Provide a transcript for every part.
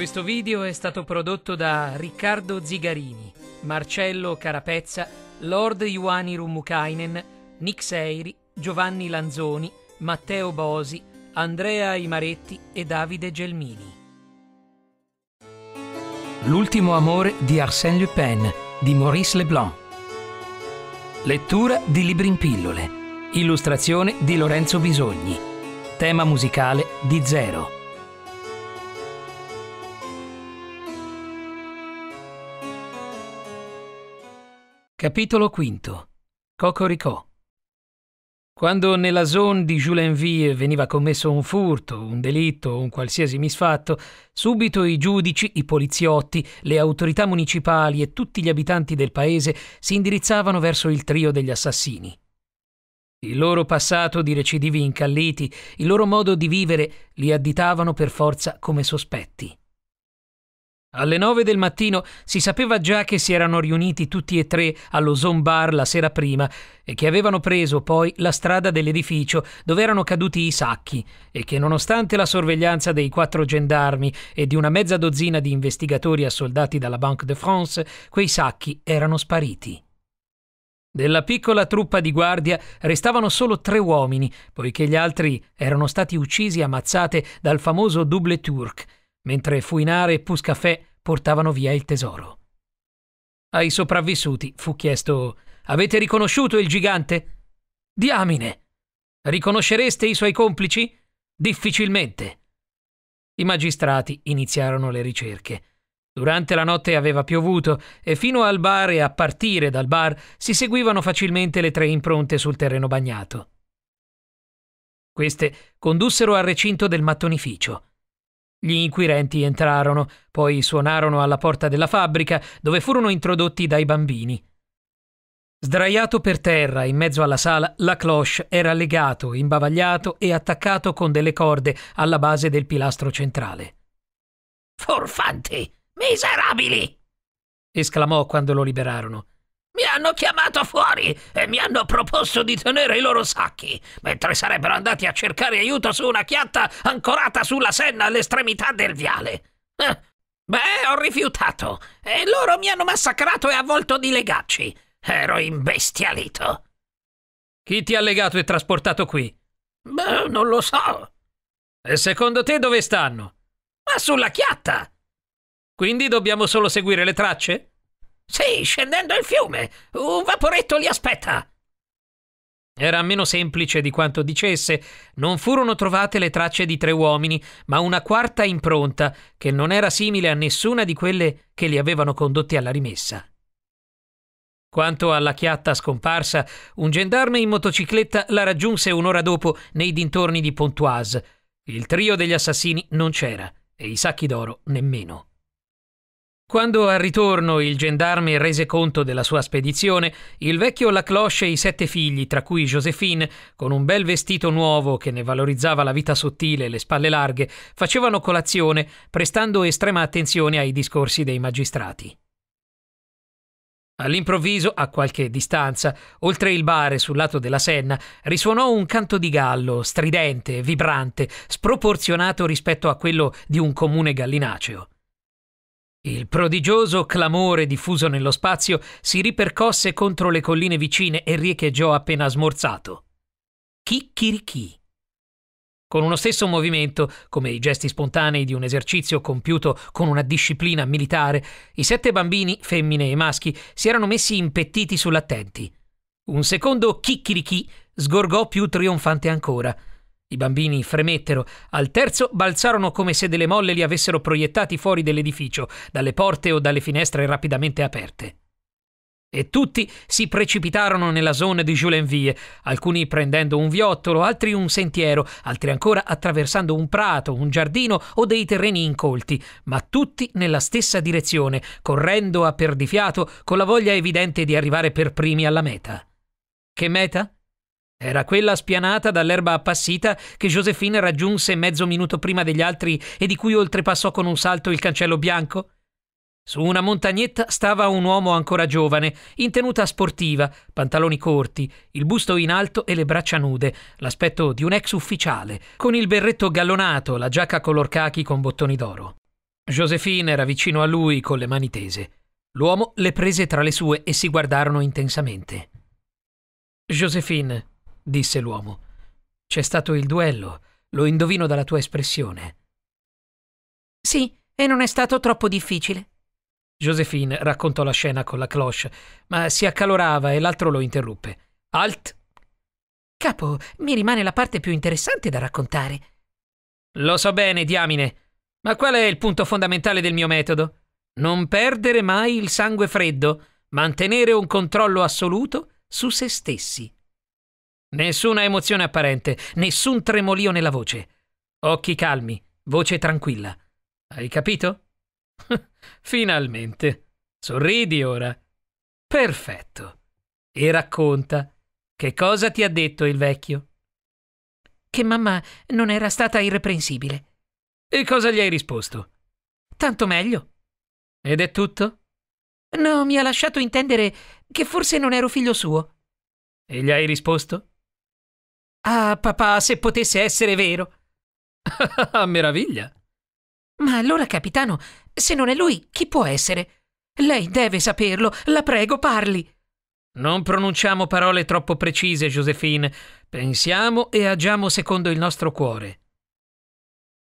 Questo video è stato prodotto da Riccardo Zigarini, Marcello Carapezza, Lord Ioani Rummukainen, Nick Seiri, Giovanni Lanzoni, Matteo Bosi, Andrea Imaretti e Davide Gelmini. L'ultimo amore di Arsène Lupin di Maurice Leblanc. Lettura di libri in pillole. Illustrazione di Lorenzo Bisogni. Tema musicale di Zero. Capitolo V Cocorico Quando nella zone di Julenville veniva commesso un furto, un delitto o un qualsiasi misfatto, subito i giudici, i poliziotti, le autorità municipali e tutti gli abitanti del paese si indirizzavano verso il trio degli assassini. Il loro passato di recidivi incalliti, il loro modo di vivere li additavano per forza come sospetti. Alle nove del mattino si sapeva già che si erano riuniti tutti e tre all'Ozon Bar la sera prima e che avevano preso poi la strada dell'edificio dove erano caduti i sacchi e che nonostante la sorveglianza dei quattro gendarmi e di una mezza dozzina di investigatori assoldati dalla Banque de France, quei sacchi erano spariti. Della piccola truppa di guardia restavano solo tre uomini, poiché gli altri erano stati uccisi e ammazzate dal famoso double turc, mentre Fuinare e Puscafè portavano via il tesoro. Ai sopravvissuti fu chiesto: Avete riconosciuto il gigante? Diamine! Riconoscereste i suoi complici? Difficilmente. I magistrati iniziarono le ricerche. Durante la notte aveva piovuto e fino al bar e a partire dal bar si seguivano facilmente le tre impronte sul terreno bagnato. Queste condussero al recinto del mattonificio. Gli inquirenti entrarono, poi suonarono alla porta della fabbrica, dove furono introdotti dai bambini. Sdraiato per terra in mezzo alla sala, la cloche era legato, imbavagliato e attaccato con delle corde alla base del pilastro centrale. Forfanti! Miserabili! esclamò quando lo liberarono. Mi hanno chiamato fuori e mi hanno proposto di tenere i loro sacchi, mentre sarebbero andati a cercare aiuto su una chiatta ancorata sulla senna all'estremità del viale. Eh, beh, ho rifiutato e loro mi hanno massacrato e avvolto di legacci. Ero imbestialito. Chi ti ha legato e trasportato qui? Beh, non lo so. E secondo te dove stanno? Ma sulla chiatta! Quindi dobbiamo solo seguire le tracce? Sì, scendendo il fiume. Un vaporetto li aspetta. Era meno semplice di quanto dicesse. Non furono trovate le tracce di tre uomini, ma una quarta impronta, che non era simile a nessuna di quelle che li avevano condotti alla rimessa. Quanto alla chiatta scomparsa, un gendarme in motocicletta la raggiunse un'ora dopo nei dintorni di Pontoise. Il trio degli assassini non c'era e i sacchi d'oro nemmeno. Quando al ritorno il gendarme rese conto della sua spedizione, il vecchio Lacloche e i sette figli, tra cui Josephine, con un bel vestito nuovo che ne valorizzava la vita sottile e le spalle larghe, facevano colazione, prestando estrema attenzione ai discorsi dei magistrati. All'improvviso, a qualche distanza, oltre il bare sul lato della Senna, risuonò un canto di gallo, stridente, vibrante, sproporzionato rispetto a quello di un comune gallinaceo. Il prodigioso clamore diffuso nello spazio si ripercosse contro le colline vicine e riecheggiò appena smorzato. Chicchirichi. Con uno stesso movimento, come i gesti spontanei di un esercizio compiuto con una disciplina militare, i sette bambini, femmine e maschi, si erano messi impettiti sull'attenti. Un secondo chicchirichi sgorgò più trionfante ancora – i bambini fremettero. Al terzo balzarono come se delle molle li avessero proiettati fuori dell'edificio, dalle porte o dalle finestre rapidamente aperte. E tutti si precipitarono nella zona di Julenville, alcuni prendendo un viottolo, altri un sentiero, altri ancora attraversando un prato, un giardino o dei terreni incolti, ma tutti nella stessa direzione, correndo a perdifiato con la voglia evidente di arrivare per primi alla meta. Che meta? Era quella spianata dall'erba appassita che Josephine raggiunse mezzo minuto prima degli altri e di cui oltrepassò con un salto il cancello bianco? Su una montagnetta stava un uomo ancora giovane, in tenuta sportiva, pantaloni corti, il busto in alto e le braccia nude, l'aspetto di un ex ufficiale, con il berretto gallonato, la giacca color cachi con bottoni d'oro. Josephine era vicino a lui con le mani tese. L'uomo le prese tra le sue e si guardarono intensamente. Josephine, disse l'uomo. C'è stato il duello, lo indovino dalla tua espressione. Sì, e non è stato troppo difficile. Josephine raccontò la scena con la cloche, ma si accalorava e l'altro lo interruppe. Alt! Capo, mi rimane la parte più interessante da raccontare. Lo so bene, diamine, ma qual è il punto fondamentale del mio metodo? Non perdere mai il sangue freddo, mantenere un controllo assoluto su se stessi. Nessuna emozione apparente, nessun tremolio nella voce. Occhi calmi, voce tranquilla. Hai capito? Finalmente. Sorridi ora. Perfetto. E racconta. Che cosa ti ha detto il vecchio? Che mamma non era stata irreprensibile. E cosa gli hai risposto? Tanto meglio. Ed è tutto? No, mi ha lasciato intendere che forse non ero figlio suo. E gli hai risposto? Ah, papà, se potesse essere vero. Ah, meraviglia. Ma allora, capitano, se non è lui, chi può essere? Lei deve saperlo, la prego, parli. Non pronunciamo parole troppo precise, Josephine. Pensiamo e agiamo secondo il nostro cuore.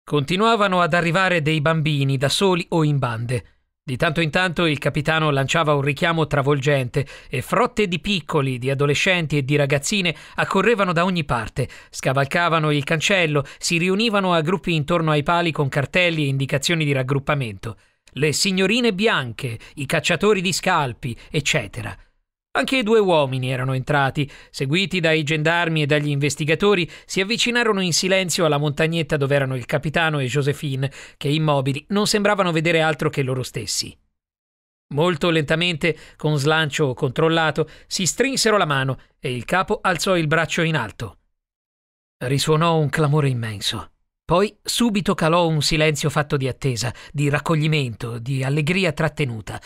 Continuavano ad arrivare dei bambini, da soli o in bande. Di tanto in tanto il capitano lanciava un richiamo travolgente e frotte di piccoli, di adolescenti e di ragazzine accorrevano da ogni parte, scavalcavano il cancello, si riunivano a gruppi intorno ai pali con cartelli e indicazioni di raggruppamento. Le signorine bianche, i cacciatori di scalpi, eccetera. Anche i due uomini erano entrati. Seguiti dai gendarmi e dagli investigatori, si avvicinarono in silenzio alla montagnetta dove erano il capitano e Josephine, che immobili non sembravano vedere altro che loro stessi. Molto lentamente, con slancio controllato, si strinsero la mano e il capo alzò il braccio in alto. Risuonò un clamore immenso. Poi subito calò un silenzio fatto di attesa, di raccoglimento, di allegria trattenuta.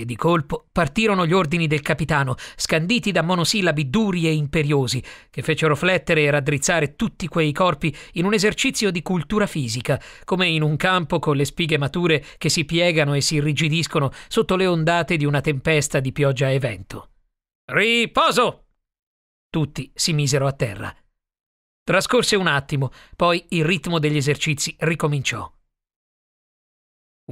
E di colpo partirono gli ordini del capitano, scanditi da monosillabi duri e imperiosi, che fecero flettere e raddrizzare tutti quei corpi in un esercizio di cultura fisica, come in un campo con le spighe mature che si piegano e si irrigidiscono sotto le ondate di una tempesta di pioggia e vento. Riposo! Tutti si misero a terra. Trascorse un attimo, poi il ritmo degli esercizi ricominciò.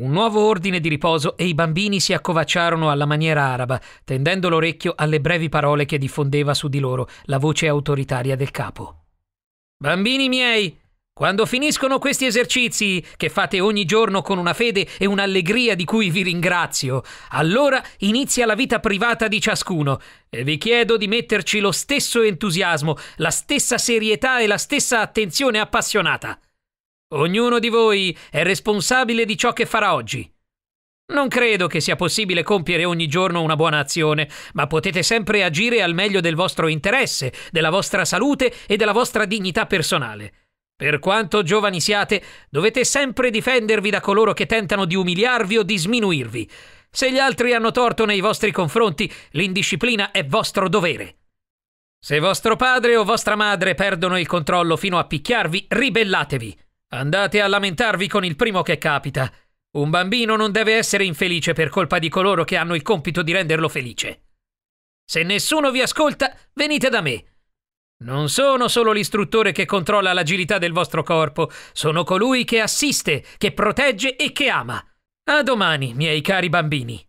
Un nuovo ordine di riposo e i bambini si accovacciarono alla maniera araba, tendendo l'orecchio alle brevi parole che diffondeva su di loro la voce autoritaria del capo. Bambini miei, quando finiscono questi esercizi, che fate ogni giorno con una fede e un'allegria di cui vi ringrazio, allora inizia la vita privata di ciascuno e vi chiedo di metterci lo stesso entusiasmo, la stessa serietà e la stessa attenzione appassionata. Ognuno di voi è responsabile di ciò che farà oggi. Non credo che sia possibile compiere ogni giorno una buona azione, ma potete sempre agire al meglio del vostro interesse, della vostra salute e della vostra dignità personale. Per quanto giovani siate, dovete sempre difendervi da coloro che tentano di umiliarvi o di sminuirvi. Se gli altri hanno torto nei vostri confronti, l'indisciplina è vostro dovere. Se vostro padre o vostra madre perdono il controllo fino a picchiarvi, ribellatevi. Andate a lamentarvi con il primo che capita. Un bambino non deve essere infelice per colpa di coloro che hanno il compito di renderlo felice. Se nessuno vi ascolta, venite da me. Non sono solo l'istruttore che controlla l'agilità del vostro corpo, sono colui che assiste, che protegge e che ama. A domani, miei cari bambini.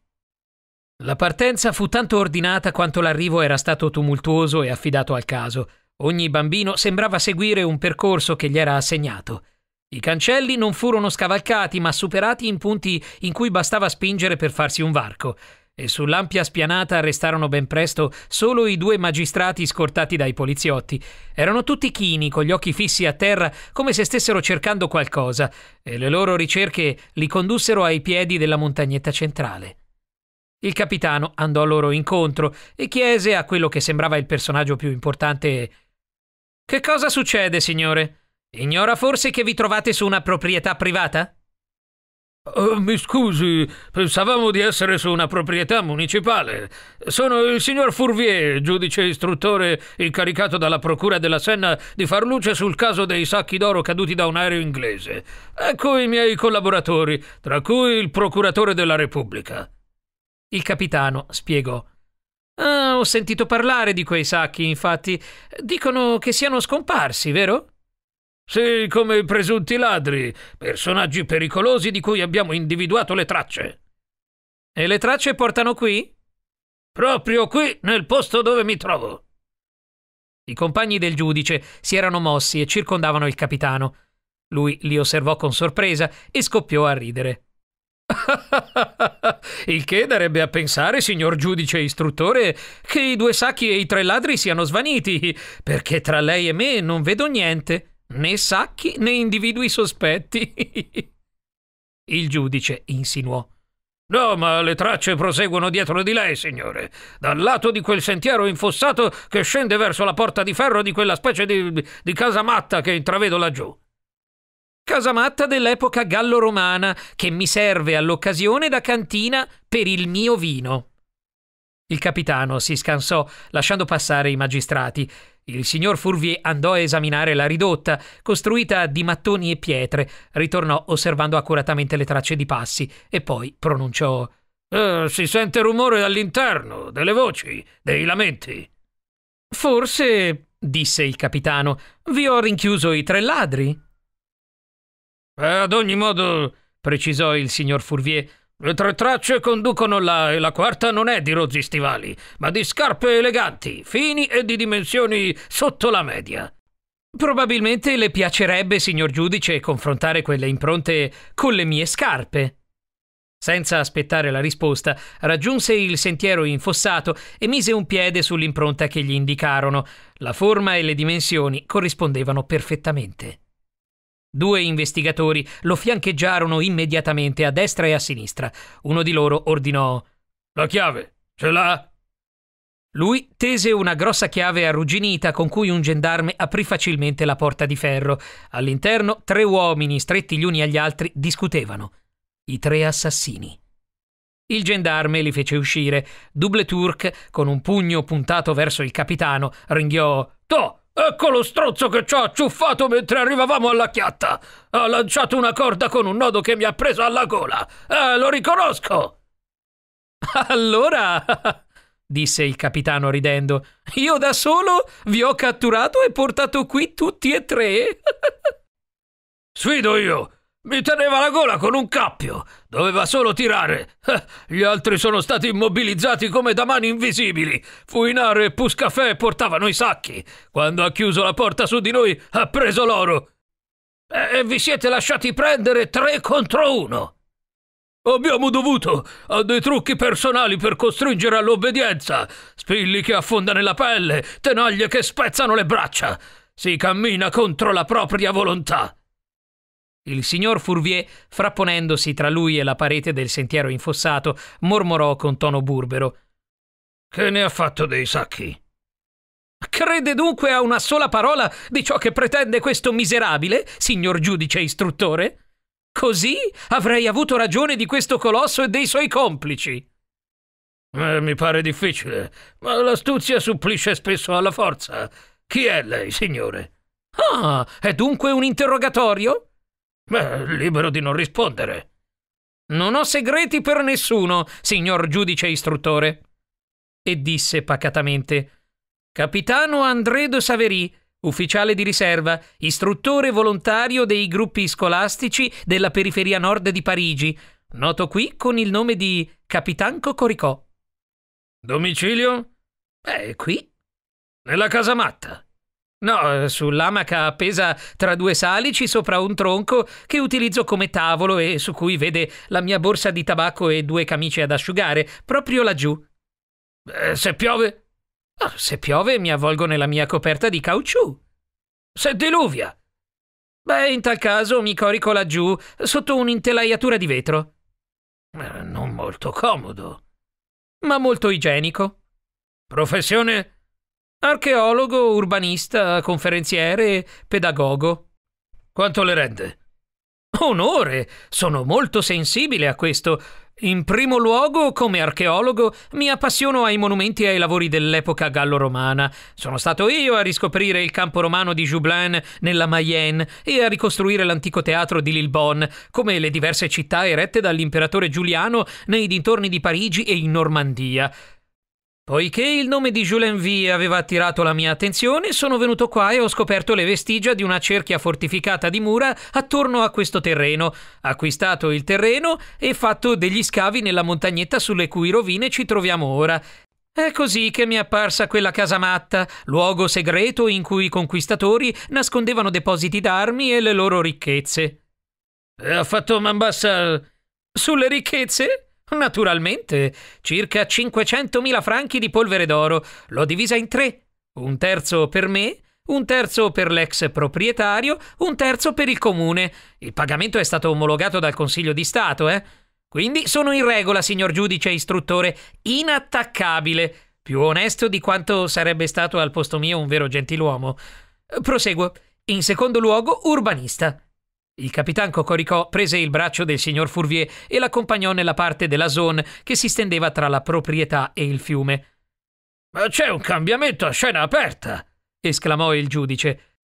La partenza fu tanto ordinata quanto l'arrivo era stato tumultuoso e affidato al caso. Ogni bambino sembrava seguire un percorso che gli era assegnato. I cancelli non furono scavalcati, ma superati in punti in cui bastava spingere per farsi un varco, e sull'ampia spianata restarono ben presto solo i due magistrati scortati dai poliziotti. Erano tutti chini, con gli occhi fissi a terra, come se stessero cercando qualcosa, e le loro ricerche li condussero ai piedi della montagnetta centrale. Il capitano andò loro incontro e chiese a quello che sembrava il personaggio più importante Che cosa succede, signore? Ignora forse che vi trovate su una proprietà privata? Uh, mi scusi, pensavamo di essere su una proprietà municipale. Sono il signor Fourvier, giudice istruttore incaricato dalla Procura della Senna di far luce sul caso dei sacchi d'oro caduti da un aereo inglese. Ecco i miei collaboratori, tra cui il procuratore della Repubblica. Il capitano spiegò. Ah, ho sentito parlare di quei sacchi, infatti. Dicono che siano scomparsi, vero? Sì, come i presunti ladri, personaggi pericolosi di cui abbiamo individuato le tracce. E le tracce portano qui? Proprio qui, nel posto dove mi trovo. I compagni del giudice si erano mossi e circondavano il capitano. Lui li osservò con sorpresa e scoppiò a ridere. il che darebbe a pensare, signor giudice istruttore, che i due sacchi e i tre ladri siano svaniti, perché tra lei e me non vedo niente né sacchi né individui sospetti. Il giudice insinuò. No, ma le tracce proseguono dietro di lei, signore, dal lato di quel sentiero infossato che scende verso la porta di ferro di quella specie di, di casamatta che intravedo laggiù. Casamatta dell'epoca gallo-romana, che mi serve all'occasione da cantina per il mio vino. Il capitano si scansò, lasciando passare i magistrati. Il signor Fourvier andò a esaminare la ridotta, costruita di mattoni e pietre, ritornò osservando accuratamente le tracce di passi e poi pronunciò eh, Si sente rumore dall'interno, delle voci, dei lamenti. Forse, disse il capitano, vi ho rinchiuso i tre ladri. Eh, ad ogni modo, precisò il signor Fourvier, le tre tracce conducono là e la quarta non è di rozzi stivali, ma di scarpe eleganti, fini e di dimensioni sotto la media. Probabilmente le piacerebbe, signor giudice, confrontare quelle impronte con le mie scarpe. Senza aspettare la risposta, raggiunse il sentiero infossato e mise un piede sull'impronta che gli indicarono. La forma e le dimensioni corrispondevano perfettamente. Due investigatori lo fiancheggiarono immediatamente a destra e a sinistra. Uno di loro ordinò La chiave, ce l'ha? Lui tese una grossa chiave arrugginita con cui un gendarme aprì facilmente la porta di ferro. All'interno tre uomini, stretti gli uni agli altri, discutevano. I tre assassini. Il gendarme li fece uscire. Double Turk, con un pugno puntato verso il capitano, ringhiò To! Ecco lo strozzo che ci ha acciuffato mentre arrivavamo alla chiatta! Ha lanciato una corda con un nodo che mi ha preso alla gola! Eh, lo riconosco! Allora, disse il capitano ridendo, io da solo vi ho catturato e portato qui tutti e tre! Sfido io! Mi teneva la gola con un cappio. Doveva solo tirare. Eh, gli altri sono stati immobilizzati come da mani invisibili. Fuinare e Puscafè portavano i sacchi. Quando ha chiuso la porta su di noi, ha preso l'oro. Eh, e, vi siete lasciati prendere tre contro uno. Abbiamo dovuto a dei trucchi personali per costringere all'obbedienza. Spilli che affonda nella pelle, tenaglie che spezzano le braccia. Si cammina contro la propria volontà. Il signor Fourvier, frapponendosi tra lui e la parete del sentiero infossato, mormorò con tono burbero. Che ne ha fatto dei sacchi? Crede dunque a una sola parola di ciò che pretende questo miserabile, signor giudice istruttore? Così avrei avuto ragione di questo colosso e dei suoi complici. Eh, mi pare difficile, ma l'astuzia supplisce spesso alla forza. Chi è lei, signore? Ah, è dunque un interrogatorio? Beh, libero di non rispondere. Non ho segreti per nessuno, signor giudice istruttore. E disse pacatamente: Capitano André Andredo Saveri, ufficiale di riserva, istruttore volontario dei gruppi scolastici della periferia nord di Parigi, noto qui con il nome di Capitan Cocoricò. Domicilio? Beh, qui. Nella casa matta. No, eh, sull'amaca appesa tra due salici sopra un tronco che utilizzo come tavolo e su cui vede la mia borsa di tabacco e due camicie ad asciugare, proprio laggiù. Eh, se piove? Oh, se piove mi avvolgo nella mia coperta di caucciù. Se diluvia? Beh, in tal caso mi corico laggiù, sotto un'intelaiatura di vetro. Eh, non molto comodo, ma molto igienico. Professione? Archeologo, urbanista, conferenziere, pedagogo. Quanto le rende? Onore! Sono molto sensibile a questo. In primo luogo, come archeologo, mi appassiono ai monumenti e ai lavori dell'epoca gallo-romana. Sono stato io a riscoprire il campo romano di Joublin nella Mayenne e a ricostruire l'antico teatro di Lillebonne, come le diverse città erette dall'imperatore Giuliano nei dintorni di Parigi e in Normandia. Poiché il nome di Julien V aveva attirato la mia attenzione, sono venuto qua e ho scoperto le vestigia di una cerchia fortificata di mura attorno a questo terreno, acquistato il terreno e fatto degli scavi nella montagnetta sulle cui rovine ci troviamo ora. È così che mi è apparsa quella casa matta, luogo segreto in cui i conquistatori nascondevano depositi d'armi e le loro ricchezze. Ha fatto man bassa sulle ricchezze? Naturalmente, circa 500.000 franchi di polvere d'oro. L'ho divisa in tre. Un terzo per me, un terzo per l'ex proprietario, un terzo per il comune. Il pagamento è stato omologato dal Consiglio di Stato, eh? Quindi sono in regola, signor giudice istruttore, inattaccabile, più onesto di quanto sarebbe stato al posto mio un vero gentiluomo. Proseguo. In secondo luogo, urbanista. Il capitano Cocoricò prese il braccio del signor Fourvier e l'accompagnò nella parte della zone che si stendeva tra la proprietà e il fiume. Ma c'è un cambiamento a scena aperta! esclamò il giudice.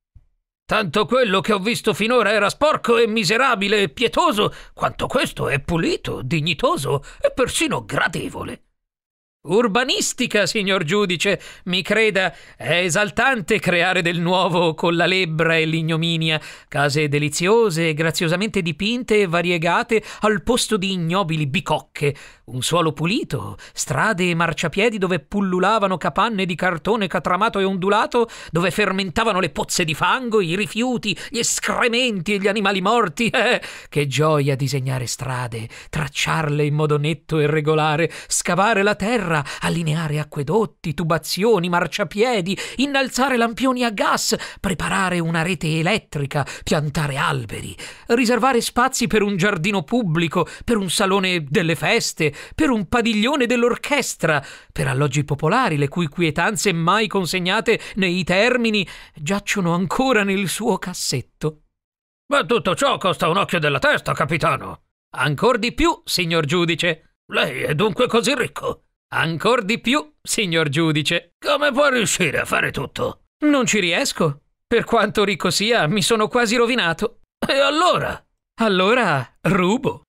Tanto quello che ho visto finora era sporco e miserabile e pietoso, quanto questo è pulito, dignitoso e persino gradevole. Urbanistica, signor giudice, mi creda, è esaltante creare del nuovo con la lebbra e l'ignominia, case deliziose, graziosamente dipinte e variegate al posto di ignobili bicocche, un suolo pulito, strade e marciapiedi dove pullulavano capanne di cartone catramato e ondulato, dove fermentavano le pozze di fango, i rifiuti, gli escrementi e gli animali morti. Eh, che gioia disegnare strade, tracciarle in modo netto e regolare, scavare la terra, allineare acquedotti, tubazioni, marciapiedi, innalzare lampioni a gas, preparare una rete elettrica, piantare alberi, riservare spazi per un giardino pubblico, per un salone delle feste, per un padiglione dell'orchestra, per alloggi popolari le cui quietanze mai consegnate nei termini giacciono ancora nel suo cassetto. Ma tutto ciò costa un occhio della testa, capitano. Ancor di più, signor giudice. Lei è dunque così ricco. Ancor di più, signor giudice. Come può riuscire a fare tutto? Non ci riesco. Per quanto ricco sia, mi sono quasi rovinato. E allora? Allora rubo.